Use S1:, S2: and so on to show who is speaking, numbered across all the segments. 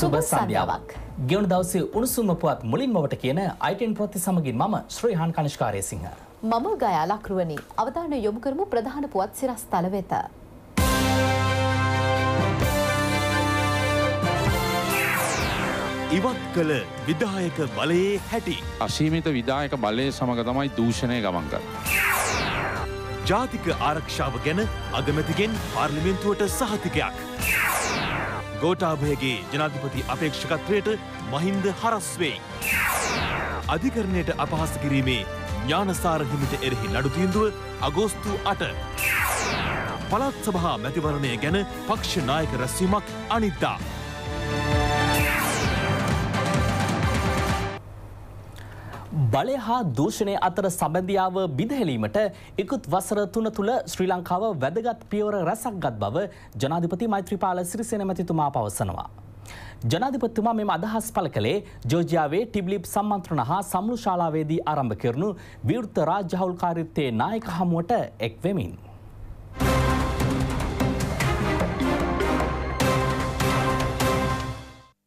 S1: සුබ සන්ධ්‍යාවක්. ගෙවුණු දවසේ උණුසුම පුවත් මුලින්ම ඔබට කියන අයිටන් ප්‍රති සමගින් මම ශ්‍රී හාන් කනිෂ්කාරය සිංහ.
S2: මම ගයා ලක්රුවනි. අවධානය යොමු කරමු ප්‍රධාන පුවත් සිරස්තල වෙත.
S3: ඉවත් කළ විදායක බලයේ හැටි. අසීමිත විදායක බලය සමඟ තමයි දූෂණය ගමන් කරන්නේ. ජාතික ආරක්ෂාව
S4: ගැන අගමැතිගෙන් පාර්ලිමේන්තුවට සහතිකයක්. ගෝටාභයගේ ජනාධිපති අපේක්ෂකත්වයට මහින්ද හරස් වෙයි. අධිකරණයට අපහාස කිරීමේ ඥානසාර හිමිට එරෙහි නඩු තීන්දුව අගෝස්තු 8. පළාත් සභා මැතිවරණය ගැන පක්ෂ නායක රැස්වීමක් අනිද්දා.
S1: බලය හා දූෂණය අතර සබැඳියාව බිදහෙලීමට ඉකුත් වසර තුන තුළ ශ්‍රී ලංකාව වැදගත් පියවර රැසක් ගත් බව ජනාධිපති මෛත්‍රපාල සිරිසෙනමැතිතුමා පවසනවා. ජනාධිපතිතුමා මෙම අදහස් පල කළේ ජෝජියාවේ ටිබ්ලිප් සම්මන්ත්‍රණ හා සම්ලු ශාලාවේදී ආරම්භ කරනු විවෘත රාජ්‍යහවුල්කාරිත්තේ නායක හමුවට එක්වෙමින්.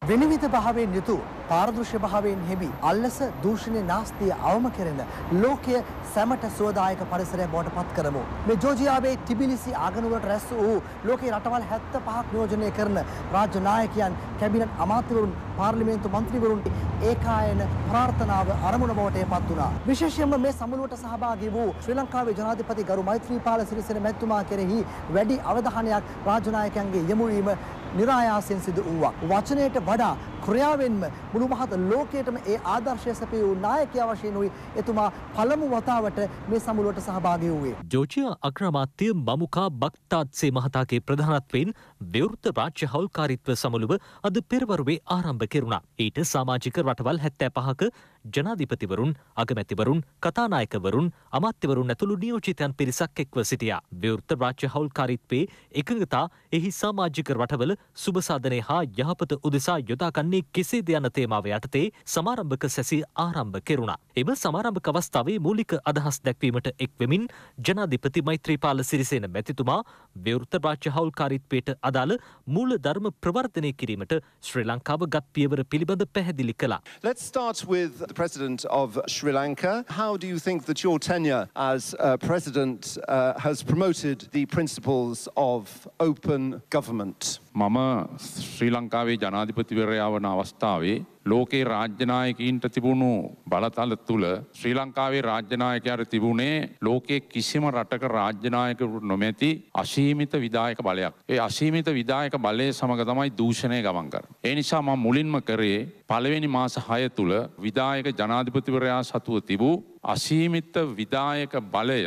S5: විනිවිධ භාවයෙන් යුතු පාරදෘශ්‍ය භාවයෙන් හෙබි අල්ලස දූෂණය නාස්තිය අවම කෙරෙන ලෝකය සැමට සුවදායක පරිසරය බවට පත් කරමු. මේ ජෝජියාවේ තිබිලිසි ආගනුවට රැස් වූ ලෝකයේ රටවල් 75ක් නියෝජනය කරන රාජ්‍ය නායකයන් කැබිනට් අමාත්‍යවරුන් පාර්ලිමේන්තු මන්ත්‍රීවරුන්ට ඒකායන ප්‍රාර්ථනාව අරමුණ බවට පත් වුණා. විශේෂයෙන්ම මේ සමුළුවට සහභාගී වූ ශ්‍රී ලංකාවේ ජනාධිපති ගරු මෛත්‍රීපාල සිරිසේන මැතිතුමා කෙරෙහි වැඩි අවධානයක් රාජ්‍ය නායකයන්ගේ යොමු වීම નિરાયાસයෙන් සිදු වූවා. වචනයට වඩා ක්‍රියාවෙන්ම මුළු මහත් ලෝකයටම ඒ ආදර්ශය සැපිය වූ නායකයා වශයෙන් උයි එතුමා පළමු වතාවට මේ සමුළුවට සහභාගී වූයේ. ජෝජියා අක්‍රමාත්‍ය මමුකා බක්තාත්සේ මහතාගේ ප්‍රධානත්වයෙන් විවෘත රාජ්‍ය හවුල්කාරීත්ව සමුළුව අද පෙරවරුවේ ආරම්භ කෙරුණා. ඊට සමාජික රටවල් 75ක ජනාධිපතිවරුන් අගමැතිවරුන් කතානායකවරුන් අමාත්‍යවරුන් ඇතුළු නියෝජිතයන් පිරිසක් එක්ව සිටියා. විවෘත රාජ්‍ය හවුල්කාරීත්වයේ එකඟතා එහි සාමාජික රටවල සුභසාධනය හා යහපත උදෙසා යොදාගන්නේ කෙසේද යන තේමාව යටතේ සමාරම්භක සැසි ආරම්භ කෙරුණා. එම සමාරම්භක අවස්ථාවේ මූලික අදහස් දැක්වීමට එක්වෙමින් ජනාධිපති මෛත්‍රීපාල සිරිසේන මැතිතුමා විවෘත රාජ්‍ය හවුල්කාරීත්වයට අදාළ මූල ධර්ම ප්‍රවර්ධනය කිරීමට ශ්‍රී ලංකාව ගත් පියවර පිළිබඳ පැහැදිලි කළා.
S2: Let's start with the president of Sri Lanka. How do you think that your tenure as uh, president uh, has promoted the principles of open government?
S3: මම ශ්‍රී ලංකාවේ ජනාධිපතිවරයා වන අවස්ථාවේ ලෝකේ රාජ්‍යනායකීන්ට තිබුණු බලතල තුළ ශ්‍රී ලංකාවේ රාජ්‍යනායකයාට තිබුණේ ලෝකේ කිසිම රටක රාජ්‍යනායකවරු නොමැති අසීමිත විදායක බලයක්. ඒ අසීමිත විදායක බලය සමග තමයි දූෂණය ගමන් කරන්නේ. ඒ නිසා මම මුලින්ම කරේ පළවෙනි මාස 6 තුළ විදායක ජනාධිපතිවරයා සතුව තිබූ අසීමිත්ත විදායක බලය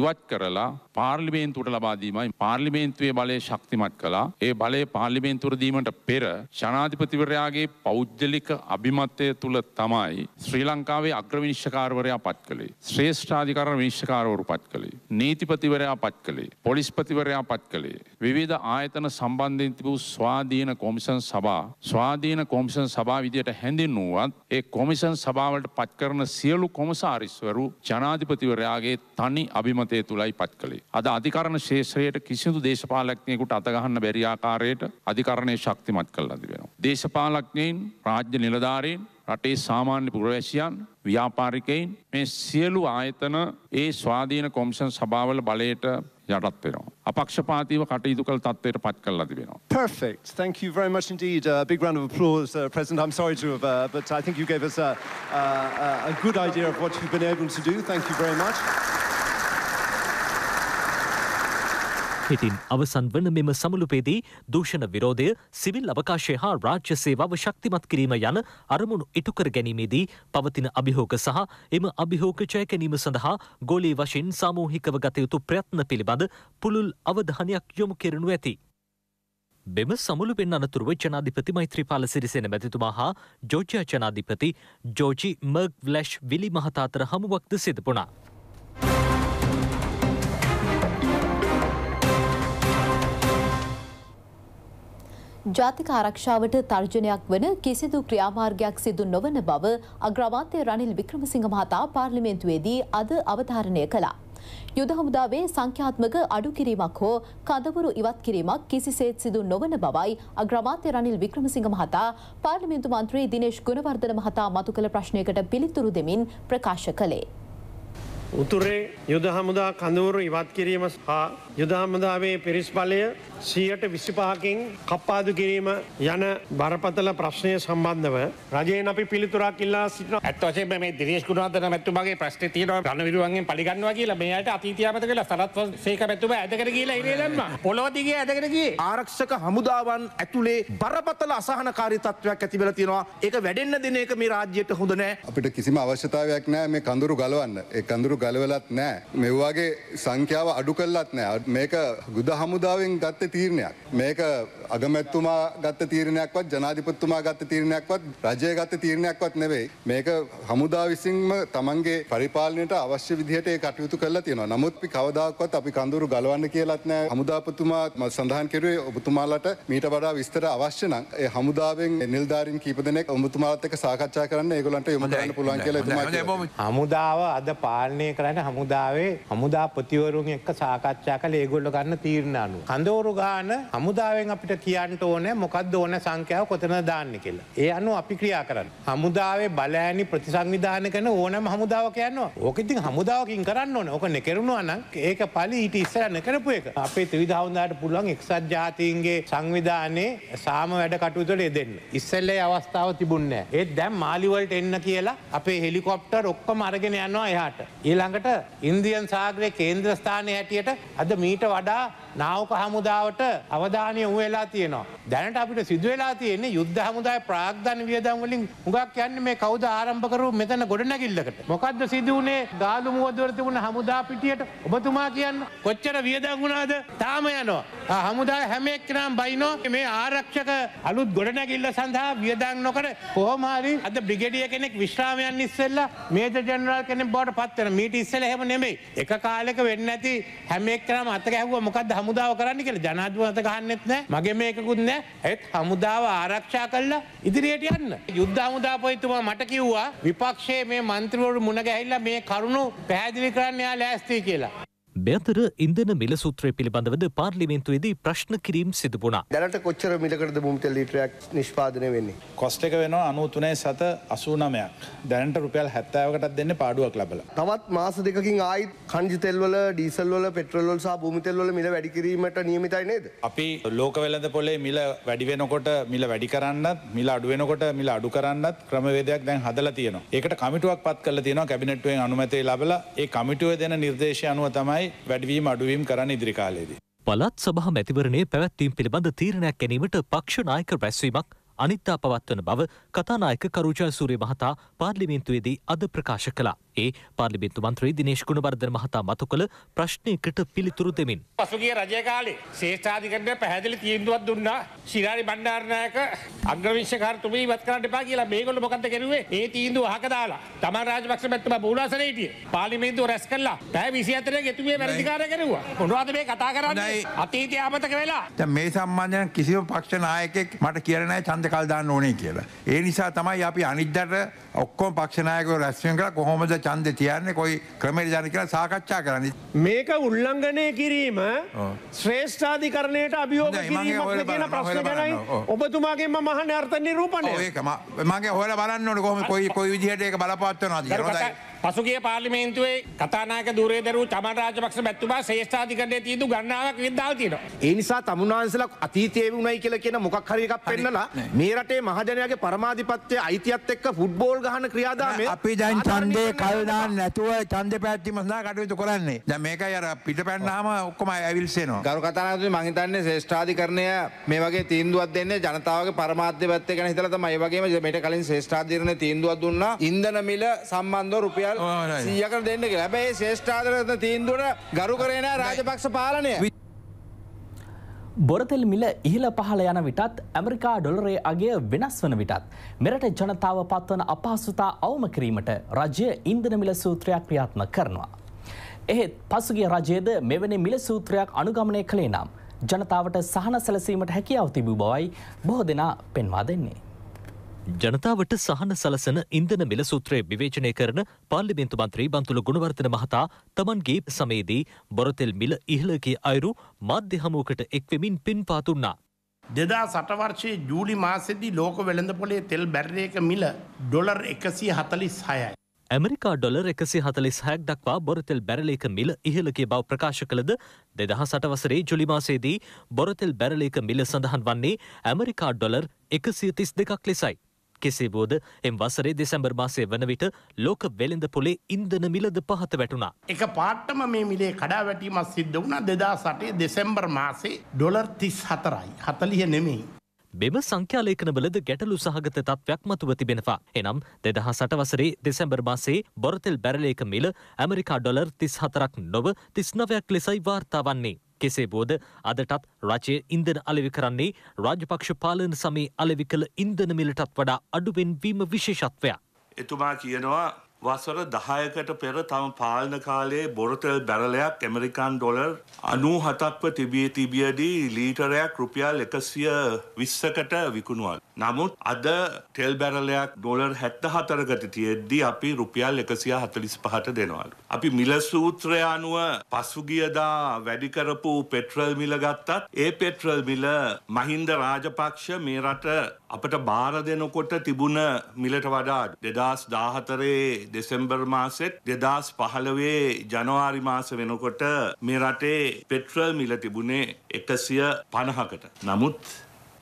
S3: ඉවත් කරලා පාර්ලිමේන්තුවට ලබාදීමයි පාර්ලිමේන්තුවේ බලය ශක්තිමත් කලා ඒ බලය පාර්ලිමේන්තුරදීමට පෙර ජනාධිපතිවරයාගේ පෞද්ගලික අභිමත්තය තුළ තමයි ශ්‍රී ලංකාවේ අග්‍රවිනිශ්ෂකාරවරයා පත් කළේ ශ්‍රේෂ්ඨාධිකර විනිශ්ෂකාරවරු පත් කළේ නීතිපතිවරයා පත් කළේ පොලිස්පතිවරයා පත් කළේ විවිධ ආයතන සම්බන්ධයෙන් තිබූ ස්වාධීන කොමිසන් සභා ස්වාධීන කොමිසන් සභා විදියට හැඳින්වුවත් ඒ කොමිසන් සභාවලට පත් කරන සියලු කොමසාරිස් වරු ජනාධිපතිවරයාගේ තනි අභිමතය තුළයි පත් කළේ. අද අධිකරණ ශේෂ්‍රයට කිසිදු දේශපාලක්නයකුට අතගහන්න බැරි ආකාරයට අධිකරණය ශක්තිමත් කළ අති වෙනවා. දේශපාලක්ඥයින් රාජ්‍ය නිලධාරීන් රටේ සාමාන්‍ය පුරවැසියන් ව්‍යාපාරිකයින් මේ සියලු ආයතන ඒ ස්වාධීන කොමිෂන් සභාවල බලයට යටත් වෙනවා. අපක්ෂපාතීව කටයුතු කළ තත්ත්වයට පත් තිබෙනවා.
S2: Perfect. Thank you very much indeed. A uh, big round of applause, uh, President. I'm sorry to have, uh, but I think you gave us a, a, a good idea of what you've been able to do. Thank you very much.
S5: හිටින් අවසන් වන මෙම සමුළුපේදී දූෂණ විරෝධය civil අවකාශය හා රාජ්‍ය සේවාව ශක්තිමත් කිරීම යන අරමුණු ඉටුකර ගැනීමේදී පවතින අභිහෝක සහ එම අභිහෝක ජය ගැනීම සඳහා ගෝලී වශයෙන් සාමූහිකව ගතයුතු ප්‍රයත්න පිළිබඳ පුළුල් අවධානයක් යොමු කෙරනු ඇති. මෙම සමුළු පෙන් අනතුරුව ජනාධිපති මෛත්‍රීපාල සිරිසෙන මැතිතුමා හා ජෝජ්‍යා ජනාධිපති ජෝජි මර්ග් ලැෂ් විලි මහතාතර හමුවක්ද සිදපුුණා.
S2: ජාතික ආරක්ෂාවට තර්ජනයක් වන කිසිදු ක්‍රියාමාර්ගයක් සිදු නොවන බව අග්‍රාමාත්‍ය රනිල් වික්‍රමසිංහ මහතා පාර්ලිමේන්තුවේදී අද අවධාරණය කළා. යුද හමුදාවේ සංඛ්‍යාත්මක අඩු කිරීමක් හෝ කදවුරු ඉවත් කිරීමක් කිසිසේත් සිදු නොවන බවයි අග්‍රාමාත්‍ය රනිල් වික්‍රමසිංහ මහතා පාර්ලිමේන්තු මන්ත්‍රී දිනේශ් ගුණවර්ධන මහතා මතු කළ ප්‍රශ්නයකට පිළිතුරු දෙමින් ප්‍රකාශ කළේ.
S6: උතුරේ යුද හමුදා කඳවුරු ඉවත් කිරීම හා යුද හමුදාවේ පිරිස්බලය සියයට විසිපහකින් කප්පාදු කිරීම යන බරපතල ප්‍රශ්නය සම්බන්ධව රජයෙන් අපි පිළිතුරක් ඉල්ලා සිට ඇත්වසේ මේ දිරේශකුණාදන මැතුමගේ ප්‍රශ්න තියෙන රණ විරුවන්ගෙන් පලිගන්නවා කියලා මෙයට අතීතියාමත කියලා සරත් සේක මැතුම ඇදකට කියලා ඉනේ දැම්ම පොළොවතිගේ ඇදකට ගියේ ආරක්ෂක හමුදාවන් ඇතුලේ බරපතල අසහනකාරී තත්වයක් ඇතිවෙලා තියෙනවා ඒක වැඩෙන්න දෙන එක මේ රාජ්‍යයට හොඳ නෑ
S7: අපිට කිසිම අවශ්‍යතාවයක් නෑ මේ කඳුරු ගලවන්න ඒ කඳුරු ගලවලත් නෑ. මෙව්වාගේ සංඛ්‍යාව අඩු කල්ලත් නෑ. මේක ගුද හමුදාවෙන් ගත්ත තීරණයක්. මේක අගමැත්තුමා ගත්ත තීරණයක්වත් ජනාධිපත්තුමා ගත්ත තීරණයක්වත් රජය ගත්ත තීරණයක්වත් නෙවෙයි. මේක හමුදා විසින්ම තමන්ගේ පරිපාලනයට අවශ්‍ය විදිහට ඒ කටයුතු කරලා තියෙනවා. නමුත් අපි කවදාකවත් අපි කඳුරු ගලවන්න කියලාත් නෑ. හමුදාපතුමා සඳහන් කරුවේ ඔබතුමාලට මීට වඩා විස්තර අවශ්‍ය නම් ඒ හමුදාවෙන්
S8: නිලධාරීන් කීප දෙනෙක් ඔබතුමාලත් එක්ක සාකච්ඡා කරන්න ඒගොල්ලන්ට යොමු කරන්න පුළුවන් කියලා එතුමා
S9: හමුදාව අද පාලනය කරන්න හමුදාවේ හමුදාපතිවරුන් එක්ක සාකච්ඡා කළ ඒගොල්ලෝ ගන්න තීරණ අනුව. කඳවුරු ගාන හමුදාවෙන් අපිට කියන්ට ඕන මොකක්ද ඕන සංකයාව කොතන දාන්න කියලා. ඒ අනු අපි ක්‍රියා කරන්න. හමුදාවේ බලෑනි ප්‍රතිසංවිධාන කන ඕනම හමුදාව කියන්නවා ඕකඉතින් හමුදාවකින් කරන්න ඕන ඕක නෙකරුණවා නම් ඒක පලි ඊට ඉස්සරන්න කරපු එක. අපේ ත්‍රවිධහුදාට පුළුවන් එක්සත් ජාතීන්ගේ සංවිධානයේ සාම වැඩ කටුතුල එදෙන්න. ඉස්සල්ලේ අවස්ථාව තිබුන්න. ඒත් දැම් මාලිවලට එන්න කියලා අපේ හෙලිකොප්ටර් ඔක්කම අරගෙන යන්නවා එහට. ඊළඟට ඉන්දියන් සාග්‍රය කේන්ද්‍රස්ථානය හැටියට අද මීට වඩා නාවක හමුදාවට අවධානය වූ වෙලා තියෙනවා. දැනට අපිට සිදුවෙලා තියෙන්නේ යුද්ධ හමුදාය ප්‍රාග්ධන වියදම්වලින් හුඟක් යන්න මේ කවද ආරම්භකරු මෙතන ගොඩනැකිල්ලකට. මොකක්ද සිදුවනේ ගාලු මුවදවර තිබුණ හමුදා පිටියට ඔබතුමා කියන්න කොච්චර වියදම් වුණාද තාම යනවා. හමුදාය හැම එක්කනම් බයිනෝ මේ ආරක්ෂක අලුත් ගොඩනැකිල්ල සඳහා වියදම් නොකර කොහොම හරි අද බ්‍රිගේඩිය කෙනෙක් විශ්‍රාමයන් ඉස්සෙල්ලා මේජර් ජෙනරල් කෙනෙක් බවට පත් වෙන. මීට ඉස්සෙල්ලා එහෙම නෙමෙයි. එක කාලෙක වෙන්නේ නැති හැම එක්කනම් අත ගැහුවා මොකද්ද හමුදාව කරන්න කියල ජනාධවත ගහන්නෙත් නෑ මගේ මේකුත් නෑ ඇත් හමුදාව ආරක්ෂා කල්ලා ඉදිරියට යන්න. යුද්ධ හමුදා පොයිතුමා මට කිව්වා විපක්ෂයේ මේ මන්ත්‍රවරු මුණගැහිල්ලා මේ කරුණු පැහැදිලි කරන්න යා ලෑස්තිී කියලා.
S5: මෙතර ඉන්දන මිල සූත්‍රය පිළිබඳවද පාර්ලිමේන්තුවේදී ප්‍රශ්න කිරීම් සිදු වුණා.
S8: දැනට කොච්චර මිලකටද බොම් තෙල් ලීටරයක් නිෂ්පාදනය වෙන්නේ? කොස්ට් එක වෙනවා 93.89ක්. දැනට රුපියල් 70කටත් දෙන්නේ පාඩුවක් ලැබලා. තවත්
S6: මාස දෙකකින් ආයිත් කන්ජි තෙල් වල, ඩීසල් වල, පෙට්‍රල් වල සහ භූමි තෙල් වල මිල වැඩි කිරීමට නියමිතයි නේද?
S8: අපි ලෝක වෙළඳ පොලේ මිල වැඩි වෙනකොට මිල වැඩි කරන්නත්, මිල අඩු වෙනකොට මිල අඩු කරන්නත් ක්‍රමවේදයක් දැන් හදලා තියෙනවා. ඒකට කමිටුවක් පත් කරලා තියෙනවා කැබිනට් එකෙන් අනුමැතිය ලැබලා ඒ කමිටුවේ දෙන නිර්දේශය අනුව තමයි තමයි වැඩවීම අඩුවීම් කරන්න ඉදිරි කාලයේදී.
S5: පලත් සභහ මැතිවරණේ පැවැත්වීම් පිළිබඳ තීරණයක් ගැනීමට පක්ෂනායක රැස්වීමක් අනිත්තා පවත්වන බව කතානායක කරුජය සූරය මහතා පාර්ලිමින්තුවේදී අද ප්‍රකාශ කලා. ඒ පාර්ලිමේන්තු මන්ත්‍රී දිනේශ් ගුණවර්ධන මහතා මතු කළ ප්‍රශ්නයකට පිළිතුරු දෙමින්.
S6: පසුගිය රජය කාලේ ශේෂ්ඨාධිකරණය පැහැදිලි තීන්දුවක් දුන්නා ශිරාරි බණ්ඩාරනායක අග්‍රවිශ්‍යකාරතුමී ඉවත් කරන්න එපා කියලා මේගොල්ලෝ මොකද්ද කරුවේ? ඒ තීන්දුව අහක දාලා තමන් රාජපක්ෂ මැතිතුමා බූලාසනේ හිටියේ. පාර්ලිමේන්තුව රැස් කළා. පැය 24 ගෙතුමේ වැරදිකාරය කරුවා. මොනවද මේ කතා කරන්නේ? අතීතය අමතක වෙලා.
S8: දැන් මේ සම්බන්ධයෙන් කිසිම පක්ෂ නායකයෙක් මට කියන්නේ නැහැ ඡන්ද කල් දාන්න ඕනේ කියලා. ඒ නිසා තමයි අපි අනිද්දාට ඔක්කොම පක්ෂ නායකයෝ රැස්වීම කළා කොහොමද චන්ද තියන්නේ කොයි ක්‍රමයට ජන කියලා සාකච්ඡා කරන්න. මේක උල්ලංඝනය කිරීම
S6: ශ්‍රේෂ්ඨාධිකරණයට අභියෝග කිරීමක් කියන ප්‍රශ්න ගැනයි ඔබතුමාගෙන්ම මහා නර්තන
S8: නිරූපණය. ඒක මගේ හොයලා බලන්න ඕනේ කොහොම කොයි කොයි විදිහට ඒක බලපවත්වනවද කියලා.
S6: පසුගිය පාර්ලිමේන්තුවේ කතානායක දුරේ දරු චමන් රාජපක්ෂ මැතිතුමා ශ්‍රේෂ්ඨාධිකරණයේ තීන්දුව ගණනාවක් වින්දාල් තියෙනවා. ඒ නිසා තමුන්වහන්සේලා අතීතයේ වුණයි කියලා කියන මොකක් හරි එකක් පෙන්නලා මේ රටේ මහජනයාගේ පරමාධිපත්‍ය අයිතියත් එක්ක ෆුට්බෝල් ගහන ක්‍රියාදාමය අපි දැන් ඡන්දේ කල් දාන්න නැතුව ඡන්දේ පැවැත්වීම සඳහා කටයුතු කරන්නේ.
S8: දැන් මේකයි අර පිටපැන්නාම
S6: ඔක්කොම ඇවිල්සෙනවා. ගරු කතානායකතුමනි මං හිතන්නේ ශ්‍රේෂ්ඨාධිකරණය මේ වගේ තීන්දුවක් දෙන්නේ ජනතාවගේ පරමාධිපත්‍ය ගැන හිතලා තමයි. ඒ වගේම මේට කලින් ශ්‍රේෂ්ඨාධිකරණය තීන්දුවක් දුන්නා. ඉන්ධන මිල සම්බන්ධව රුපියල් රුපියල් සියකට දෙන්න කියලා හැබැයි ශේෂ්ඨාදරන තීන්දුවට ගරු කරේ නෑ රාජපක්ෂ පාලනය.
S1: බොරතෙල් මිල ඉහළ පහළ යන විටත් ඇමරිකා ඩොලරේ අගේ වෙනස් වන විටත් මෙරට ජනතාව පත්වන අපහසුතා අවම කිරීමට රජය ඉන්දන මිල සූත්‍රයක් ක්‍රියාත්ම කරනවා. එහෙත් පසුගිය රජයේද මෙවැනි මිල සූත්‍රයක් අනුගමනය කළේ නම් ජනතාවට සහන සැලසීමට හැකියාව තිබූ බවයි බොහෝ දෙනා පෙන්වා දෙන්නේ.
S5: ජනතාවට සහන සලසන ඉන්දන මිල සූත්‍රය විවේචනය කරන පාර්ලිමේන්තු මන්ත්‍රී බන්තුල ගුණවර්ධන මහතා තමන්ගේ සමයේදී බොරතෙල් මිල ඉහළගේ අයුරු මාධ්‍ය හමුවකට එක්වෙමින් පින් පාතුන්නා. දෙදා සටවර්ෂයේ ජූලි මාසෙදී ලෝක
S6: වෙළඳ පොලේ තෙල් බැරිරයක මිල ඩොලර් එකසිය හතලිස් හයයි.
S5: ඇමරිකා ඩොලර් එකසි හතලිස් හැක් දක්වා බොරතෙල් බැරලේක මිල ඉහළගේ බව ප්‍රකාශ කළද දෙදහ සටවසරේ ජුලිමාසේදී බොරතෙල් බැරලේක මිල සඳහන් වන්නේ ඇමරිකා ඩොලර් එකසිය තිස් දෙකක් ලෙසයි. කෙසේ වුවද එම් වසරේ දෙසැම්බර් මාසය වන විට ලෝක වෙළඳ පොලේ ඉන්දන මිලද පහත වැටුණා.
S6: එක පාට්ටම මේ මිලේ කඩා වැටීමක් සිද්ධ වුණ දෙදා සටේ දෙසැම්බර්
S5: මාසේ ඩොලර් තිස් හතරයි හතලිය නෙමෙයි. මෙම සංඛ්‍යාලේඛනවලද ගැටලු සහගත තත්ත්වයක් මතුව තිබෙනවා. එනම් දෙදහ සට වසරේ දෙසැම්බර් මාසේ බොරතෙල් බැරලේක මිල ඇමරිකා ඩොලර් තිස් හතරක් නොව තිස් නවයක් ලෙසයි වාර්තා වන්නේ. කෙසේ වුවද අදටත් රජය ඉන්ධන අලෙවි කරන්නේ රාජපක්ෂ පාලන සමයේ අලෙවි කළ ඉන්ධන මිලටත් වඩා අඩුවෙන් වීම විශේෂත්වයක්.
S7: එතුමා කියනවා වසර දහයකට පෙර තම පාලන කාලයේ බොරතල් බැරලයක් ඇමරිකාන් ඩොලර් අනූ හතක්ව තිබිය තිබියදී ලීටරයක් රුපියල් එකසිය විස්සකට විකුණුවල්. නමුත් අද තෙල් බැරලයක් ඩොලර් 74කට තියෙද්දී අපි රුපියල් 145ට දෙනවලු. අපි මිල සූත්‍රය අනුව පසුගියදා වැඩි කරපු පෙට්‍රල් මිල ගත්තත් ඒ පෙට්‍රල් මිල මහින්ද රාජපක්ෂ මේ රට අපට බාර දෙනකොට තිබුණ මිලට වඩා 2014 දෙසැම්බර් මාසෙත් 2015 ජනවාරි මාස වෙනකොට මේ රටේ පෙට්‍රල් මිල තිබුණේ 150කට. නමුත්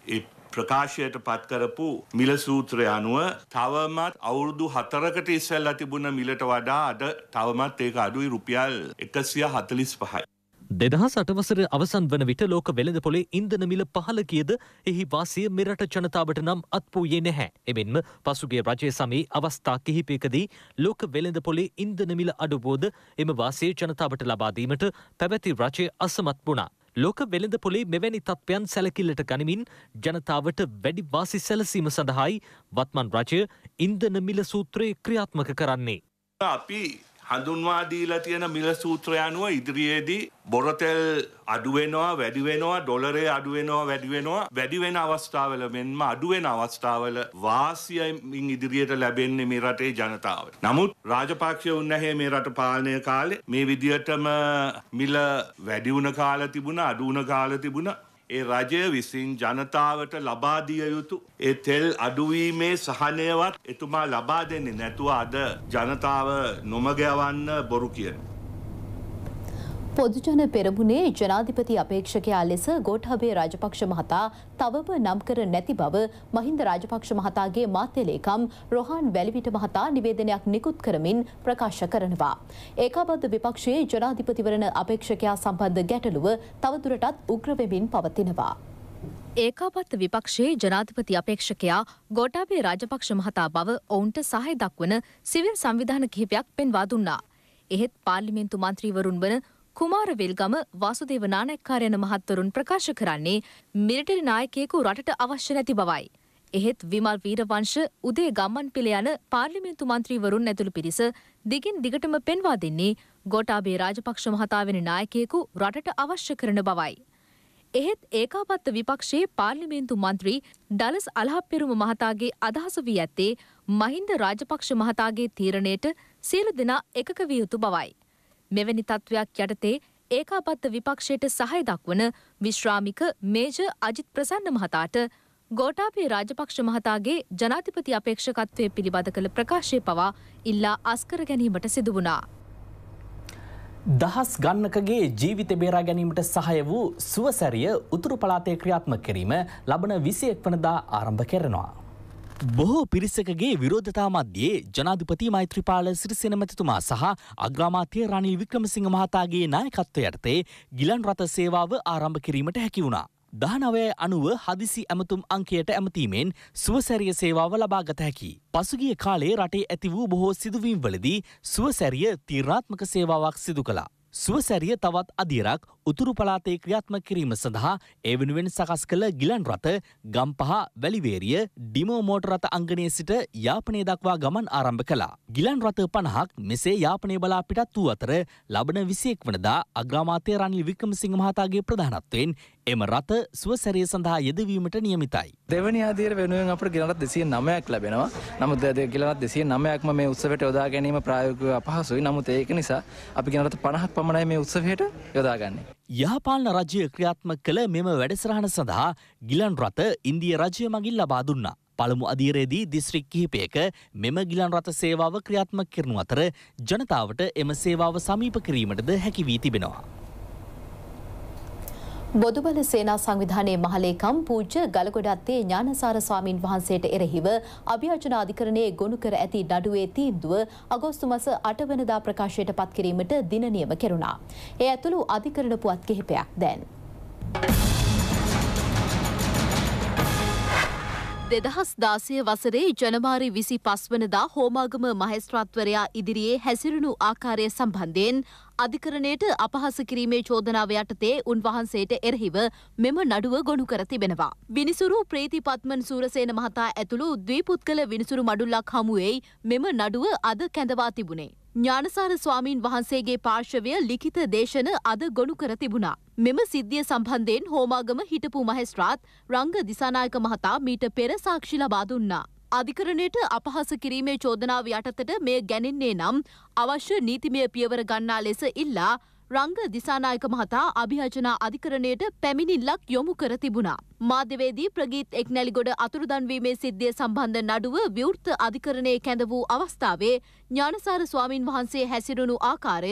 S7: ඒ ප්‍රකාශයට පත් කරපු මිල සූත්‍රය අනුව තවමත් අවුරුදු 4කට ඉස්සෙල්ලා තිබුණ මිලට වඩා අද
S5: තවමත් ඒක අඩුයි රුපියල් 145යි. 2008 වසර අවසන් වන විට ලෝක වෙළඳපොලේ ඉන්ධන මිල පහළ කියද එහි වාසිය මෙරට ජනතාවට නම් අත්පූයේ නැහැ. එමෙන්ම පසුගිය රජය සමයේ අවස්ථා කිහිපයකදී ලෝක වෙළඳපොලේ ඉන්ධන මිල අඩුවෝද එම වාසිය ජනතාවට ලබා දීමට පැවති රජය අසමත් වුණා. ලෝක වෙළඳ පොලේ මෙවැනි තත්ත්වයන් සැලකිල්ලට ගනිමින් ජනතාවට වැඩි වාසි සැලසීම සඳහායි වත්මන් රජය ඉන්ධන මිල සූත්‍රයේ ක්‍රියාත්මක කරන්නේ.
S7: අපි හඳුන්වා දීලා තියෙන මිල සූත්‍රය අනුව ඉදිරියේදී බොරතෙල් අඩු වෙනවා වැඩි වෙනවා ඩොලරේ අඩු වෙනවා වැඩි වෙනවා වැඩි වෙන අවස්ථාවල මෙන්ම අඩු වෙන අවස්ථාවල වාසියෙන් ඉදිරියට ලැබෙන්නේ මේ රටේ ජනතාවට. නමුත් රාජපක්ෂ උන්නැහේ මේ රට පාලනය කාලේ මේ විදියටම මිල වැඩි වුණ කාලේ තිබුණා අඩු වුණ කාලේ තිබුණා ඒ රජය විසින් ජනතාවට ලබා දිය යුතු ඒ තෙල් අඩුවීමේ සහනයවත් එතුමා ලබා දෙන්නේ නැතුව අද ජනතාව නොමග යවන්න බොරු කියනවා.
S2: පොදුජන පෙරමුණේ ජනාධිපති අපේක්ෂකයා ලෙස ගෝඨාභය රාජපක්ෂ මහතා තවම නම් කර නැති බව මහින්ද රාජපක්ෂ මහතාගේ මාතෙලේකම් රොහාන් වැලිවිට මහතා නිවේදනයක් නිකුත් කරමින් ප්‍රකාශ කරනවා. ඒකාබද්ධ විපක්ෂයේ ජනාධිපතිවරණ අපේක්ෂකයා සම්බන්ධ ගැටලුව තවදුරටත් උග්‍රවෙමින් පවතිනවා. ඒකාපත්ත විපක්ෂයේ ජනාධිපති අපේක්ෂකයා ගෝටාබේ රාජපක්ෂ මහතා බව ඔවුන්ට සහය දක්වන සිවිල් සංවිධාන කිහිපයක් පෙන්වා දුන්නා. එහෙත් පාර්ලිමේන්තු මන්ත්‍රීවරුන් වන කුමාරවෙල්ගම වාසුදේව නානැක්කාරයන මහත්වරුන් ප්‍රකාශ කරන්නේ මිලිටරි නායකයෙකු රටට අවශ්‍ය නැති බවයි. එහෙත් විමල් වීරවංශ උදේ ගම්මන් පිළ යන පාර්ලිමේන්තු මන්ත්‍රීවරුන් ඇතුළු පිරිස දිගින් දිගටම පෙන්වා දෙන්නේ ගෝටාබේ රාජපක්ෂ මහතාවෙන නායකයෙකු රටට අවශ්‍ය කරන බවයි. එහෙත් ඒකාපත්ත විපක්ෂයේ පාර්ලිමේන්තු මන්ත්‍රී ඩලස් අලහප්පෙරුම මහතාගේ අදහස වී ඇත්තේ මහින්ද රාජපක්ෂ මහතාගේ තීරණයට සියලු දෙනා එකක විය යුතු බවයි. මෙවැනි තත්ත්වයක් යටතේ ඒකාපත්ත විපක්ෂයට සහය දක්වන විශ්‍රාමික මේජ අජිත් ප්‍රසන්න මහතාට ගෝටාපේ රාජපක්ෂ මහතාගේ ජනාධිපති අපේක්ෂකත්වය පිළිබඳ කළ ප්‍රකාශය පවා ඉල්ලා අස්කර ගැනීමට සිදුවුණා.
S1: දහස් ගන්නකගේ ජීවිත බේරා ගැනීමට සහය වූ සුවසැරිය උතුරු පලාතය ක්‍රියාත්ම කිරීම ලබන විසියෙක් වනදා ආරම්භ කෙරෙනවා. බොහෝ පිරිසකගේ විරෝධතා මධ්‍යයේ ජනාධිපති මෛත්‍රපාල සිරිසෙන මැතිතුමා සහ අග්‍රාමාත්‍ය රනිල් වික්‍රමසිංහ මහතාගේ නායකත්ව යටතේ ගිලන් රථ සේවාව ආරම්භ කිරීමට හැකි වුණා. දහනවය අනුව හදිසි ඇමතුම් අංකයට ඇමතීමෙන් සුවසැරිය සේවාව ලබාගත හැකි. පසුගිය කාලේ රටේ ඇති වූ බොහෝ සිදුවීම්වලදී සුවසැරිය තීරාත්මක සේවාවක් සිදු කළා. සුවසැරිය තවත් අදිරක් උතුරු පළාතේ ක්‍රියාත්මක කිරීම සඳහා ඒ වෙනුවෙන් සකස් කළ ගිලන් රථ ගම්පහ වැලිවේරිය ඩිමෝ මෝටර් රථ අංගණයේ සිට යාපනය දක්වා ගමන් ආරම්භ කළා. ගිලන් රථ 50ක් මෙසේ යාපනය බලා පිටත් වූ අතර ලබන 21 වනදා අග්‍රාමාත්‍ය රනිල් වික්‍රමසිංහ මහතාගේ ප්‍රධානත්වයෙන් එම රථ සුවසැරිය සඳහා යෙදවීමට නියමිතයි. දෙවනි ආදිර වෙනුවෙන් අපට ගෙනත් දෙසිය නමයක් ලැබෙනවා නමුත් ද ගෙලත් දෙසිය නමයක්ම මේ උත්සවට යොදා ගැනීම ප්‍රායෝගිකව අපහසුයි නමුත් ඒක නිසා අපි ගෙනරත පණහක් පමණයි මේ උත්සවයට යොදාගන්නේ. යහපාලන රජය ක්‍රියාත්මක කළ මෙම වැඩසරහන සඳහා ගිලන් රථ ඉන්දිය රජය මගින් ලබා දුන්නා. පළමු අධීරයේදී දිස්ත්‍රික් කිහිපයක මෙම ගිලන් රථ සේවාව ක්‍රියාත්මක කරනු අතර ජනතාවට එම සේවාව සමීප කිරීමටද හැකි වී තිබෙනවා.
S2: බොදුබල සේනා සංවිධානයේ මහලේකම් පූජ්‍ය ගලකොඩත්තේ ඥානසාර ස්වාමින් වහන්සේට එරෙහිව අභියෝජන අධිකරණයේ ගොනු කර ඇති නඩුවේ තීන්දුව අගෝස්තු මස 8 වෙනිදා ප්‍රකාශයට පත් කිරීමට දින නියම කෙරුණා. ඒ ඇතුළු අධිකරණ පුවත් කිහිපයක් දැන්. Thank you. දෙදහස් දාසය වසරේ ජනවාරි විසි පස්වනදා හෝමාගම මහෙස්ත්‍රාත්වරයා ඉදිරියේ හැසිරුණු ආකාරය සම්බන්ධයෙන් අධිකරණයට අපහස කිරීමේ චෝදනාව යටතේ උන්වහන්සේට එරහිව මෙම නඩුව ගොනු කර තිබෙනවා. විනිසුරු ප්‍රීති පත්මන් සූරසේන මහතා ඇතුළු ද්වීපුත්කල විනිසුරු මඩුල්ලක් හමුවෙයි මෙම නඩුව අද කැඳවා තිබුණේ. ඥානසාර ස්වාමීන් වහන්සේගේ පාර්ශවය ලිඛිත දේශන අද ගොනු කර තිබුණා. මෙම සිද්ධිය සම්බන්ධයෙන් හෝමාගම හිටපු මහෙස්ත්‍රාත් රංග දිසානායක මහතා මීට පෙර සාක්ෂි ලබා දුන්නා. අධිකරණයට අපහාස කිරීමේ චෝදනාව යටතට මෙය ගැනෙන්නේ නම් අවශ්‍ය නීතිමය පියවර ගන්නා ලෙස ඉල්ලා රංග දිසානායක මහතා අභියජනා අධිකරණයට පැමිණිල්ලක් යොමු කර තිබුණා. මාධ්‍යවේදී ප්‍රගීත් එක්නැලිගොඩ අතුරුදන්වීමේ සිද්ධිය සම්බන්ධ නඩුව විවෘත අධිකරණය කැඳ වූ අවස්ථාවේ ඥානසාර ස්වාමින් වහන්සේ හැසිරුණු ආකාරය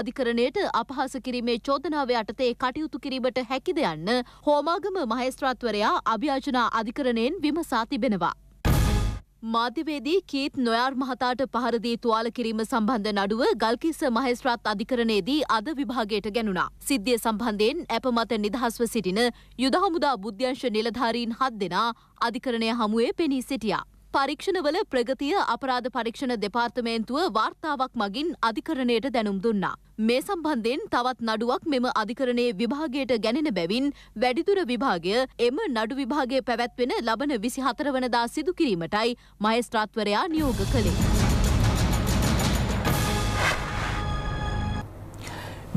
S2: අධිකරණයට අපහාස කිරීමේ චෝදනාව යටතේ කටයුතු කිරීමට හැකිද යන්න හෝමාගම මහේස්ත්‍රාත්වරයා අභ්‍යාචනා අධිකරණයෙන් විමසා තිබෙනවා. මාධ්‍යවේදී කීත් නොයාර් මහතාට පහරදී තුවාල කිරීම සම්බන්ධ නඩුව ගල්කිස්ස මහේස්ත්‍රාත් අධිකරණයේදී අද විභාගයට ගැනුණා. සිද්ධිය සම්බන්ධයෙන් ඇප මත නිදහස්ව සිටින යුද හමුදා බුද්ධ්‍යංශ නිලධාරීන් හත් දෙනා අධිකරණය හමුවේ පෙනී සිටියා. පරීක්ෂණවල ප්‍රගතිය අපරාධ පරීක්ෂණ දෙපාර්තමේන්තුව වාර්තාවක් මගින් අධිකරණයට දැනුම් දුන්නා. මේ සම්බන්ධයෙන් තවත් නඩුවක් මෙම අධිකරණයේ විභාගයට ගැනෙන බැවින් වැඩිදුර විභාගය එම නඩු විභාගය පැවැත්වෙන ලබන විසි හතරවනදා සිදු කිරීමටයි මහස්ත්‍රාත්වරයා නියෝග කළේ.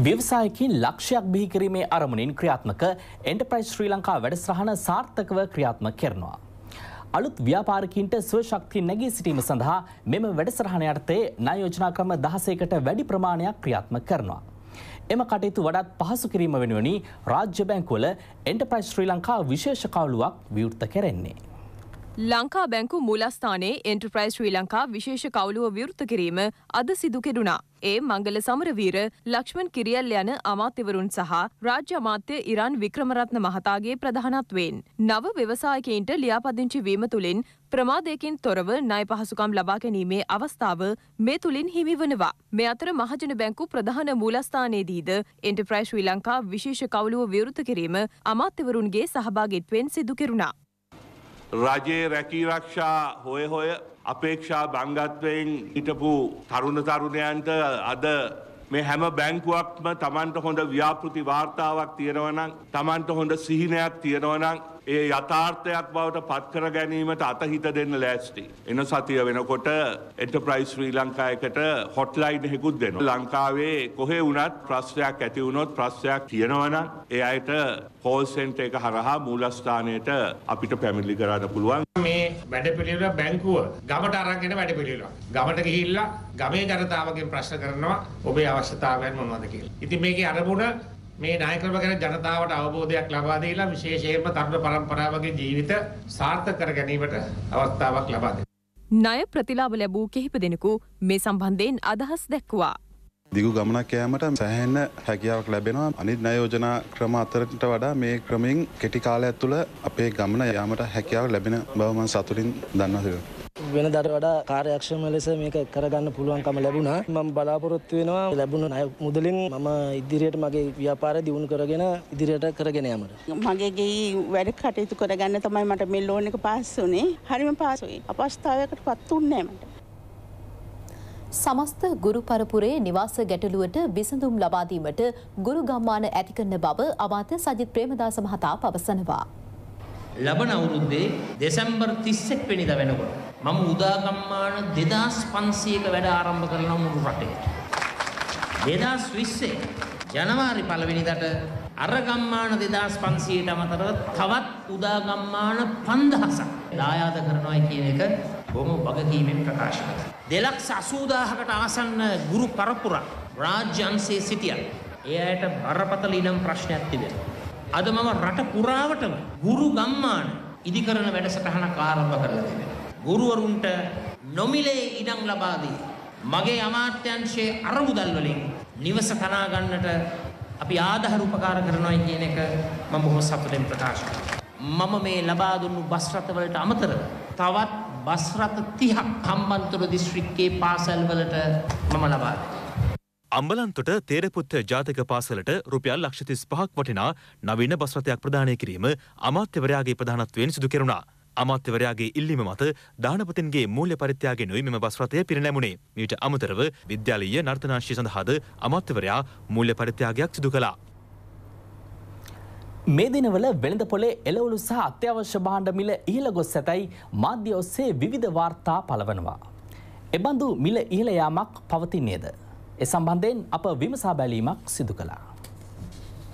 S1: ව්‍යවසායකින් ලක්ෂයක් බිහිකිරීමේ අරමුණින් ක්‍රියාත්මක එන්ටප්‍රයිස් ශ්‍රී ලංකා වැඩසරහන සාර්ථකව ක්‍රියාත්ම කරනවා. අලුත් ව්‍යාපාරිකින්ට ස්වශක්ති නැගී සිටීම සඳහා මෙම වැඩසටහන යටතේ ණයෝජනා ක්‍රම 16කට වැඩි ප්‍රමාණයක් ක්‍රියාත්මක කරනවා. එම කටයුතු වඩාත් පහසු කිරීම වෙනුවනි රාජ්‍ය බැංකුවල එන්ටර්ප්‍රයිස් ශ්‍රී ලංකා විශේෂ කවුළුවක් විවෘත කරන්නේ.
S2: ලංකා බැංකු මූලස්ථානයේ එන්ටර්ප්‍රයිස් ශ්‍රී ලංකා විශේෂ කවුලුව විවෘත කිරීම අද සිදු කෙරුණා. ඒ මංගල සමරවීර ලක්ෂ්මන් කිරියල් යන අමාත්‍යවරුන් සහ රාජ්‍ය අමාත්‍ය ඉරාන් වික්‍රමරත්න මහතාගේ ප්‍රධානත්වයෙන් නව ව්‍යවසායකයින්ට ලියාපදිංචි වීම තුළින් ප්‍රමාදයකින් තොරව ණය පහසුකම් ලබා ගැනීමේ අවස්ථාව මේ තුලින් හිමිවනවා. මේ අතර මහජන බැංකු ප්‍රධාන මූලස්ථානයේදීද එන්ටර්ප්‍රයිස් ශ්‍රී ලංකා විශේෂ කවුලුව විවෘත කිරීම අමාත්‍යවරුන්ගේ සහභාගීත්වයෙන් සිදු කෙරුණා.
S7: රජයේ රැකීරක්ෂා හොය හොය අපේක්ෂා බංගත්වයෙන් හිටපු තරුණ තරුණයන්ට අද මේ හැම බැංකුවක්ම තමන්ට හොඳ ව්‍යාපෘති වාර්තාවක් තියෙනවනම් තමන්ට හොඳ සිහිනයක් තියෙනවනම් ඒ යථාර්ථයක් බවට පත්කර ගැනීමට අතහිත දෙන්න ලෑස්ටි. එන සතිය වෙනකොට එන්ටප්‍රයිස් ශ්‍රී ලංකායකට හොට්ලයින් හෙකුත් දෙන. ලංකාවේ කොහේ වුණත් ප්‍රශ්නයක් ඇති වුණොත් ප්‍රශ්නයක් කියනවන ඒ අයට කෝල්සෙන්ට එක හරහා මූලස්ථානයට අපිට පැමිල්ලි කරන්න පුළුවන්. මේ වැඩ
S6: පිළිවෙල බැංකුව ගමට අරගෙන වැඩ පිළිවෙල. ගමට ගිහිල්ලා ගමේ ජනතාවගෙන් ප්‍රශ්න කරනවා ඔබේ අවශ්‍යතාවයන් මොනවද කියලා. ඉතින් මේකේ අරමුණ මේ නායකත්ව ගැන ජනතාවට අවබෝධයක් ලබා දීලා විශේෂයෙන්ම තරුණ පරම්පරාවගේ ජීවිත සාර්ථක කර ගැනීමට අවස්ථාවක් ලබා
S8: දෙනවා.
S2: ණය ප්‍රතිලාභ ලැබූ කිහිප දෙනෙකු මේ සම්බන්ධයෙන් අදහස් දැක්වුවා.
S8: දිගු ගමනක් යෑමට සැහෙන්න හැකියාවක් ලැබෙනවා අනිත් නයෝජනා ක්‍රම අතරට වඩා මේ ක්‍රමින් කෙටි කාලයක් තුළ අපේ ගමන යාමට හැකියාව ලැබෙන බවමන් සතුටින් දන්නවා.
S10: වෙන දර වඩා කාර්යක්ෂම ලෙස මේක කරගන්න පුළුවන්කම ලැබුණා මම බලාපොරොත්තු වෙනවා ලැබුණ නය මුදලින් මම ඉදිරියට මගේ ව්‍යාපාර දියුණු කරගෙන ඉදිරියට කරගෙන
S2: යමට මගේගේ වැඩ කටයුතු කරගන්න තමයි මට මේ ලෝන එක පාස් වනේ හරිම පාසුයි අපස්ථාවකට පත්තුන්නෑමට සමස්ත ගුරු පරපුරේ නිවාස ගැටලුවට විසඳුම් ලබාදීමට ගුරු ගම්මාන ඇතිකරන බව අමාත්‍ය සජිත් ප්‍රේමදාස මහතා පවසනවා.
S10: ලබන අවුරුද්දේ දෙසැම්බර් 31 වෙනිදා වෙනකොට මම උදාගම්මාන 2500ක වැඩ ආරම්භ කරනවා මුළු රටේ. 2020 ජනවාරි පළවෙනිදාට අරගම්මාන 2500ට අමතරව තවත් උදාගම්මාන 5000ක් දායාද කරනවා කියන එක බොහොම වගකීමෙන් ප්‍රකාශ කරනවා. 280000කට ආසන්න ගුරු පරපුරක් රාජ්‍ය අංශයේ සිටියත් ඒ අයට බරපතල ඉනම් ප්‍රශ්නයක් තිබෙනවා. අද මම රට පුරාවටම ගුරු ගම්මාන ඉදිකරන වැඩසටහනක් ආරම්භ කරලා තිබෙනවා. ගුරුවරුන්ට නොමිලේ ඉඩම් ලබා දී මගේ අමාත්‍යංශයේ අරමුදල් වලින් නිවස තනා ගන්නට අපි ආධාර උපකාර කරනවා කියන එක මම බොහොම සතුටින් ප්‍රකාශ කරනවා. මම මේ ලබා දුන්නු බස් රථ වලට අමතරව තවත් බස් රථ 30ක් හම්බන්තොට දිස්ත්‍රික්කයේ පාසල් වලට මම ලබා දෙනවා.
S4: අම්බලන්තොට තේරපුත්ත ජාතික පාසලට රුපියල් ලක්ෂතිස් පහක් වටිනා නවීන බස් රථයක් ප්‍රදානය කිරීම අමාත්‍යවරයාගේ ප්‍රධානත්වයෙන් සිදු කෙරුණා. අමාත්‍යවරයාගේ ඉල්ලීම මත දානපතින්ගේ මූල්‍ය පරිත්‍යාගෙනුයි මෙම බස් රථය පිරිනැමුණේ. මීට අමතරව විද්‍යාලීය නර්තනාංශය සඳහාද අමාත්‍යවරයා මූල්‍ය පරිත්‍යාගයක් සිදු කළා.
S1: මේ දිනවල වෙළඳ පොලේ එළවලු සහ අත්‍යවශ්‍ය භාණ්ඩ මිල ඉහළ ගොස් ඇතැයි මාධ්‍ය ඔස්සේ විවිධ වාර්තා පළවනවා. එබඳු මිල ඉහළ යාමක් පවතින්නේද? එ සම්බන්ධයෙන් අප විමසා බැලීමක් සිදු කළා.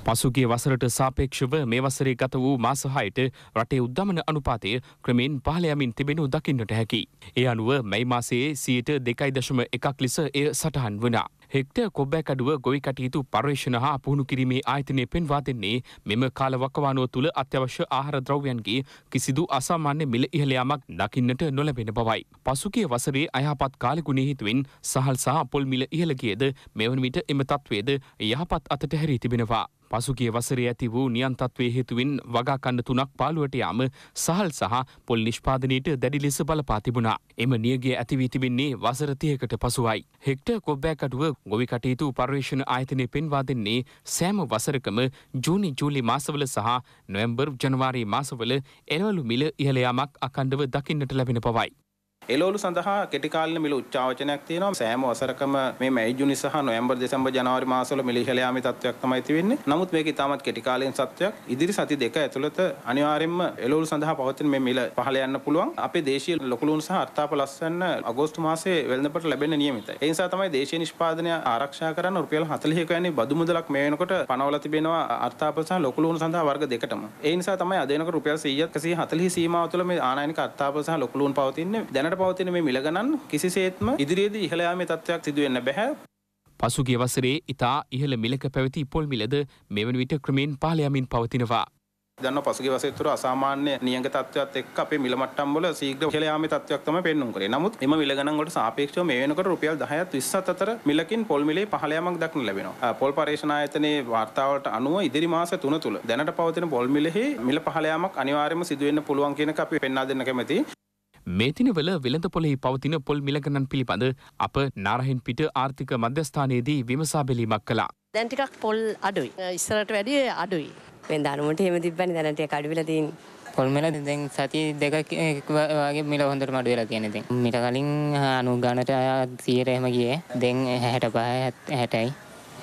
S11: පසුගිය වසරට සාපේක්ෂව මේ වසරේ ගත වූ මාසහයට රටේ උද්ධමන අනුපාතය ක්‍රමෙන් පහලයමින් තිබෙනු දකින්නට හැකි. ඒ අනුව මැයි මාසයේ සීට දෙකයි දශම එකක් ලෙස එය සටහන් වනා. හෙක්ට කොබ්බැකඩුව ගොයි කටයුතු පර්ේෂණ හා පුහුණු කිරීමේ ආයතනය පෙන්වා දෙන්නේ මෙම කාලවකවානුව තුළ අත්‍යවශ්‍ය ආහර ද්‍රව්‍යන්ගේ කිසිදු අසාමාන්‍ය මිල ඉහළයාමක් දකින්නට නොලැබෙන බවයි. පසුගේ වසරේ අයහපත් කාලගුණේ හිතුවෙන් සහල් සහ පොල් මිල ඉහළගියද මෙවන විට එම තත්වේද යහපත් අතට හැරී තිබෙනවා. පසුගිය වසරේ ඇති වූ නියන්තත්වය හේතුවෙන් වගාකන්න තුනක් පාළුවට යාම සහල් සහ පොල් නිෂ්පාදනයට දැඩි ලෙස බලපා තිබුණා. එම නියගේ ඇතිවී තිබෙන්නේ වසර තියකට පසුවයි. හෙක්ට කොබ්බෑකටුව ගොවි කටයුතු පර්යේෂණ ආයතනය පෙන්වා දෙන්නේ සෑම වසරකම ජූනි ජූලි මාසවල සහ නොවැම්බර් ජනවාරී මාසවල එළවලු මිල ඉහළ යාමක් අකණ්ඩව දකින්නට ලැබෙන
S8: පවයි. එලෝලු සඳහා කෙටිකාලන මිල උච්චාවචනයක් තියෙනවා සෑම වසරකම මේ මැයි ජුනි සහ නොවැම්බර් දෙසැම්බර් ජනවාරි මාසවල මිල ඉහළ යාමේ තත්ත්වයක් තමයි තිබෙන්නේ. නමුත් මේක ඉතාමත් කෙටිකාලීන සත්වයක්. ඉදිරි සති දෙක ඇතුළත අනිවාර්යයෙන්ම එලෝලු සඳහා පවතින මේ මිල පහළ යන්න පුළුවන්. අපේ දේශීය ලොකුලූන් සහ අර්ථාප ලස්සන්න අගෝස්තු මාසයේ වෙළඳපොළට ලැබෙන්න නියමිතයි. ඒ නිසා තමයි දේශීය නිෂ්පාදනය ආරක්ෂා කරන්න රුපියල් 40ක යන්නේ බදු මුදලක් මේ වෙනකොට පනවලා තිබෙනවා අර්ථාප සහ ලොකුලූන් සඳහා වර්ග දෙකටම. ඒ නිසා තමයි අද වෙනකොට රුපියල් 100ක් 140 සීමාව තුළ මේ ආනයනික අර්ථාප සහ ලොකුලූන් පවතින්නේ. දැනට ඊළඟට පවතින මේ මිල ගණන් කිසිසේත්ම ඉදිරියේදී ඉහළ යාමේ තත්ත්වයක් සිදු වෙන්න බෑ.
S11: පසුගිය වසරේ ඉතා ඉහළ මිලක පැවති ඉපොල් මිලද මෙවන විට ක්‍රමයෙන් පහළ යමින් පවතිනවා.
S8: දන්න පසුගේ වසතුර අසාමාන්‍ය නියග තත්වත් එක් අපේ මිල මට්ටම්බල සීග්‍ර කෙලයාම තත්වයක්ම පෙන්නුම් කරේ නමුත් එම මිලගනන්ගොට සාපේක්ෂ මේ වෙනකට රුපියල් දහයත් විස්සත් අතර මිලකින් පොල්මිලේ පහලයමක් දක්න ලැබෙනවා පොල් පර්ේෂණයතනයේ වාර්තාවට අනුව ඉදිරි මාස තුන තුළ දැනට පවතින පොල්මිලෙහි මිල පහලයාමක් අනිවාර්යම සිදුවෙන්න පුළුවන් කියන අපි පෙන්නා දෙන්න කැමති මේ
S11: දිනවල වෙළඳපොලෙහි පවතින පොල් මිලගණන් පිළිබඳ අප නාරහෙන් පිට ආර්ථික මධ්‍යස්ථානයේදී විමසා බැලීමක් කළා.
S2: දැන් ටිකක් පොල් අඩුයි. ඉස්සරට වැඩිය අඩුයි. මේ දනුමට
S10: එහෙම තිබ්බනේ දැනට ඒක අඩු වෙලා තියෙන්නේ. පොල්මල දැන් සති දෙකක් වගේ මිල හොඳට මඩු වෙලා තියෙන ඉතින්. මිට කලින් 90 ගණට 100 එහෙම ගියේ. දැන් 65 60යි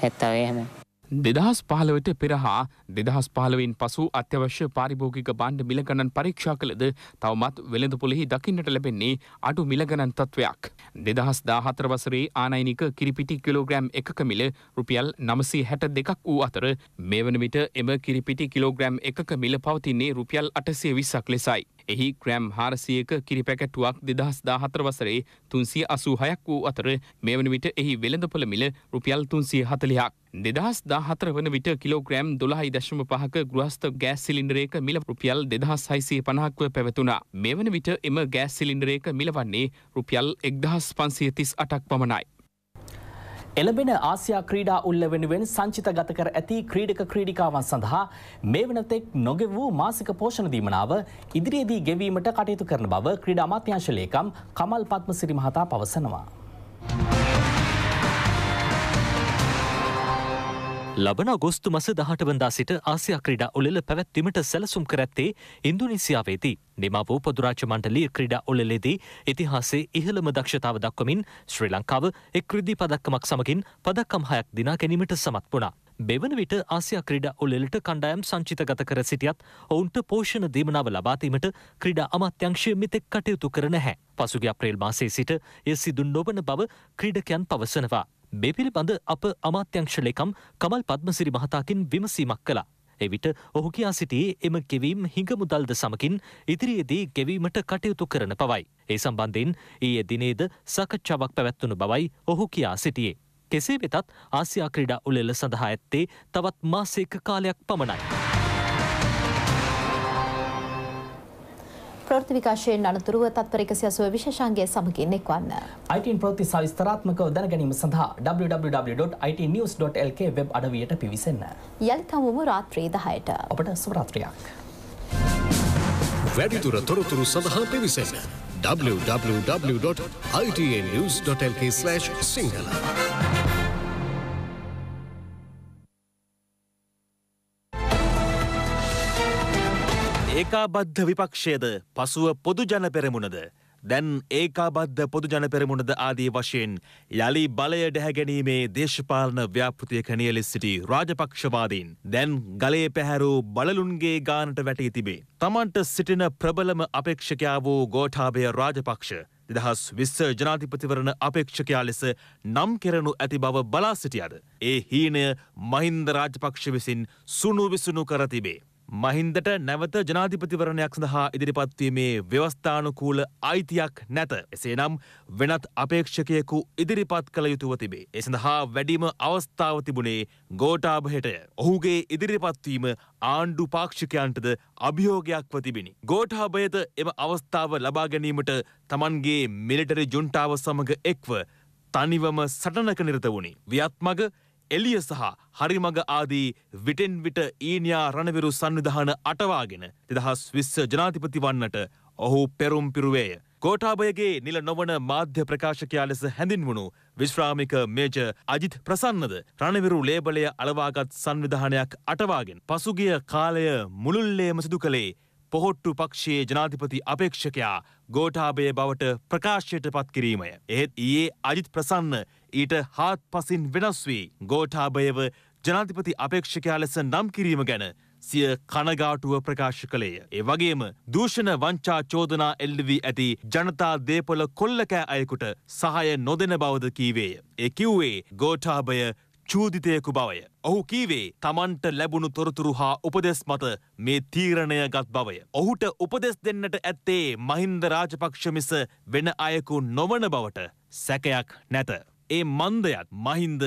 S10: 70 එහෙමයි.
S11: දෙදහස් පහළවෙත පෙරහා දෙදහස් පහළවෙන් පසු අත්‍යවශ්‍ය පාරිභෝගික බණ්ඩ මිලගණන් පරීක්ෂා කළද තවමත් වෙළඳපොලෙහි දකින්නට ලැබෙන්නේ අඩු මිලගණන් තත්ත්වයක්. දෙදහස් දාහතර වසරේ ආනයිනික කිරිපිටි කිලෝග්‍රෑම් එකක මිල රුපියල් නමසී හැට දෙකක් වූ අතර මේ වන විට එම කිරිපිටි කිලෝග්‍රෑම් එකක මිල පවතින්නේ රුපියල් අටසේ විස්සක් ලෙසයි. එහි ග්‍රෑම් හාරසියක කිරිපැකැටුවක් දෙදහස් දාහතර වසරේ තුන්සිය අසූහයක් වූ අතර මේ වන විට එහි වෙළඳපොළ මිල රුපියල් තුන්සිය හතලියක්. දෙදහස් දාහතර වන විට කිලෝග්‍රෑම් දොළහයි දශම පහක ගෘහස්ත ගෑස් සිලින්ඩරේක මිල රුපියල් දෙදහස් හයිසිය පණහක්ව පැවතුනා. මෙවන විට එම ගෑස් සිලින්ඩරේක මිල වන්නේ රුපියල් එක්දහස් පන්සිය තිස් අටක් පමණයි. එළඹෙන
S1: ආසියා ක්‍රීඩා උල්ල වෙනුවෙන් සංචිත ගත කර ඇති ක්‍රීඩක ක්‍රීඩිකාවන් සඳහා මේ වෙනතෙක් නොගෙව වූ මාසික පෝෂණ දීමනාව ඉදිරියේදී ගෙවීමට කටයුතු කරන බව ක්‍රීඩා අමාත්‍යාංශ ලේකම් කමල් පත්මසිරි මහතා පවසනවා.
S5: ලබන අගොස්තු මස දහට වදා සිට ආසියා ක්‍රඩා ඔලෙල පැවැත්වීමට සැලසුම් කරඇත්තේ ඉන්දුනිසියාවේදී නිමාපෝ පදුරාච මණ්ඩලිය ක්‍රඩා ඔලෙලෙදී ඉතිහාසේ ඉහළම දක්ෂතාව දක්වමින් ශ්‍රී ලංකාව එක් ක්‍රදි පදක්කමක් සමගින් පදක්කම් හයක් දිනා ගැනීමට සමත් වුණා. මෙවන විට ආසියා ක්‍රඩා ඔලෙලට කණ්ඩායම් සංචිතගත කර සිටියත් ඔවුන්ට පෝෂණ දීමනාව ලබාතීමට ක්‍රඩා අමාත්‍යංශය මෙතෙක් කටයුතු කර නැහැ. පසුගේ අප්‍රේල් මාසේ සිට එ සිදුන් නොවන බව ක්‍රීඩකයන් පවසනවා. මේ පිළිබඳ අප අමාත්‍යංශ ලේකම් කමල් පද්මසිරි මහතාකින් විමසීමක් කළා. එවිට ඔහු කියා සිටියේ එම ගෙවීම් හිඟමුදල්ද සමකින් ඉදිරියේදී ගෙවීමට කටයුතු කරන පවයි. ඒ සම්බන්ධයෙන් ඊයේ දිනේද සාකච්ඡාවක් පැවැත්වුණු බවයි ඔහු කියා සිටියේ. කෙසේ වෙතත් ආසියා ක්‍රීඩා උළෙල සඳහා ඇත්තේ තවත් මාසයක කාලයක් පමණයි.
S2: ප්‍රෘති විකාශයෙන් අනතුරුව තත්පර එකසි අසුව විශෂන්ගේ සමගින් එක්වන්න.
S1: ITන් ප්‍රෘති සවිස්තරාත්මකව දැන ගැනීම සඳහා www.itnews.lk වෙබ් අඩවියට පිවිසන්න.
S2: යළිත් හමුම රාත්‍රී දහයට. අපට සුරාත්‍රයක්.
S5: වැඩිතුර තොරතුරු සඳහා පිවිසන්න. www.itnews.lk/ සිංහල.
S4: ඒකාබද්ධ විපක්ෂයද පසුව පොදුජන පෙරමුණද දැන් ඒකාබද්ධ පොදුජන පෙරමුණද ආදී වශයෙන් යළි බලය ඩැහැගැනීමේ දේශපාලන ව්‍යාපෘතියක නියලෙස් සිටි රාජපක්ෂවාදීන් දැන් ගලේ පැහැරූ බලලුන්ගේ ගානට වැටී තිබේ. තමන්ට සිටින ප්‍රබලම අපේක්ෂකයා වූ ගෝඨාභය රාජපක්ෂ දෙදහස් විස්ස ජනාධිපතිවරණ අපේක්ෂකයා ලෙස නම් කෙරනු ඇති බව බලා සිටියද. ඒ හීනය මහින්ද රාජපක්ෂ විසින් සුණු විසුණු කර තිබේ. මහින්දට නැවත ජනාධිපතිවරණයක් සඳහා ඉදිරිපත්වීමේ ව්‍යවස්ථානුකූල අයිතියක් නැත. එසේනම් වෙනත් අපේක්ෂකයෙකු ඉදිරිපත් කළ යුතුව තිබේ. ඒ සඳහා වැඩිම අවස්ථාව තිබුණේ ගෝටාභයටය. ඔහුගේ ඉදිරිපත්වීම ආණ්ඩු පාක්ෂිකයන්ටද අභියෝගයක්ව තිබිණි. ගෝටාභයද එම අවස්ථාව ලබා ගැනීමට තමන්ගේ මිලිටරි ජුන්ටාව සමඟ එක්ව තනිවම සටනක නිරත වුණි. වියත්මග එලිය සහ හරිමඟ ආදී විටෙන් විට ඊනියා රණවිරු සංවිධාන අටවාගෙන දෙදහස් විස්ස ජනාධිපති වන්නට ඔහු පෙරුම් පිරුවේය. කෝටාබයගේ නිල නොවන මාධ්‍ය ප්‍රකාශකයා ලෙස හැඳින්වුණු විශ්‍රාමික මේජ අජිත් ප්‍රසන්නද රණවිරු ලේබලය අලවාගත් සංවිධානයක් අටවාගෙන් පසුගිය කාලය මුළුල්ලේම සිදු කළේ පොහොට්ටු පක්ෂයේ ජනාධිපති අපේක්ෂකයා ගෝටාබය බවට ප්‍රකාශයට පත්කිරීමය. එහෙත් ඒ අජිත් ප්‍රසන්න ඊට හාත් පසින් වෙනස් වී ගෝඨාභයව ජනාධිපති අපේක්ෂකයා ලෙස නම් කිරීම ගැන සිය කනගාටුව ප්‍රකාශ කළේය. ඒ වගේම දූෂණ වංචා චෝදනා එල්ලවී ඇති ජනතා දේපොළ කොල්ලකෑ අයෙකුට සහය නොදෙන බවද කීවේය. ඒ කිව්වේ ගෝඨාභය චූදිතයකු බවය. ඔහු කීවේ තමන්ට ලැබුණු තොරතුරු හා උපදෙස් මත මේ තීරණය ගත් බවය. ඔහුට උපදෙස් දෙන්නට ඇත්තේ මහින්ද රාජපක්ෂ මිස වෙන අයකු නොවන බවට සැකයක් නැත. ඒ මන්දයත් මහින්ද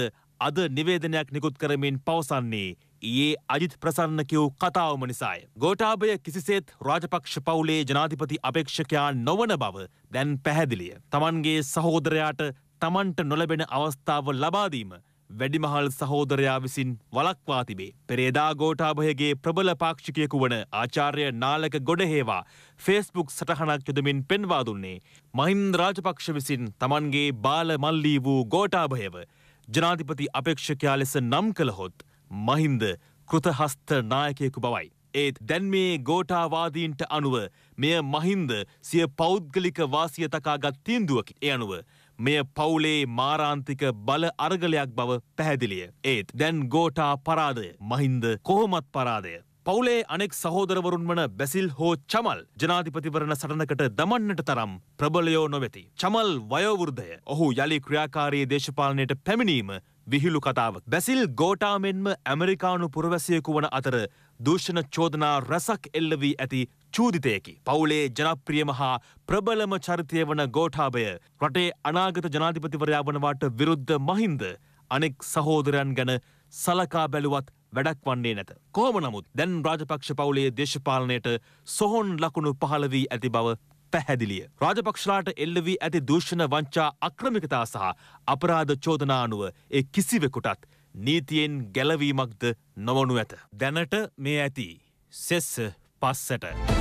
S4: අද නිවේදනයක් නිකුත් කරමින් පවසන්නේ ඒ අජිත් ප්‍රසන්න කිව් කතාවම නිසාය. ගෝටාභය කිසිසේත් රාජපක්ෂ පවුලේ ජනාධිපති අපේක්ෂකයා නොවන බව දැන් පැහැදිලිය. තමන්ගේ සහෝදරයාට තමන්ට නොලබෙන අවස්ථාව ලබාදීම වැඩිමහල් සහෝදරයා විසින් වලක්වා තිබේ. පෙරේදා ගෝඨාභයගේ ප්‍රබල පාක්ෂිකයෙකු වන ආචාර්ය නාලක ගොඩහේවා ෆේස්බුක් සටහනක් යොදමින් පෙන්වා දුන්නේ මහින්ද රාජපක්ෂ විසින් තමන්ගේ බාල මල්ලී වූ ගෝඨාභයව ජනාධිපති අපේක්ෂකයා ලෙස නම් කළහොත් මහින්ද කෘතහස්ත නායකයෙකු බවයි. ඒත් දැන් මේ ගෝඨාවාදීන්ට අනුව මෙය මහින්ද සිය පෞද්ගලික වාසිය තකාගත් තීන්දුවකි. ඒ අනුව මෙය පවුලේ මාරාන්තික බල අර්ගලයක් බව පැහැදිලිය. ඒත් දැන් ගෝටා පරාදය මහින්ද කොහොමත් පරාදය. පවුලේ අනෙක් සහෝදරවරුන් වන බැසිල් හෝ චමල් ජනාධිපතිවරණ සටනකට දමන්නට තරම් ප්‍රබලයෝ නොවෙති. චමල් වයෝවෘද්ධය ඔහු යළි ක්‍රියාකාරී දේශපාලනයට පැමිණීම විහිළු කතාව. බැසිල් ගෝටා මෙන්ම ඇමරිකානු පුරවැසියෙකු වන අතර දූෂණ චෝදනා රැසක් එල්ල වී ඇති චූදිතයකි. පවුලේ ජනප්‍රියම හා ප්‍රබලම චරිතය වන ගෝඨාභය රටේ අනාගත ජනාධිපතිවරයා වනවාට විරුද්ධ මහින්ද අනෙක් සහෝදරයන් ගැන සලකා බැලුවත් වැඩක් වන්නේ නැත. කොහොම නමුත් දැන් රාජපක්ෂ පවුලේ දේශපාලනයට සොහොන් ලකුණු පහළ වී ඇති බව පැහැදිලිය. රාජපක්ෂලාට එල්ල වී ඇති දූෂණ වංචා අක්‍රමිකතා සහ අපරාධ චෝදනානුව ඒ කිසිවෙකුටත් නීතියෙන් ගැලවීමක්ද නොවනු ඇත. දැනට මේ ඇති සෙස්ස පස්සට.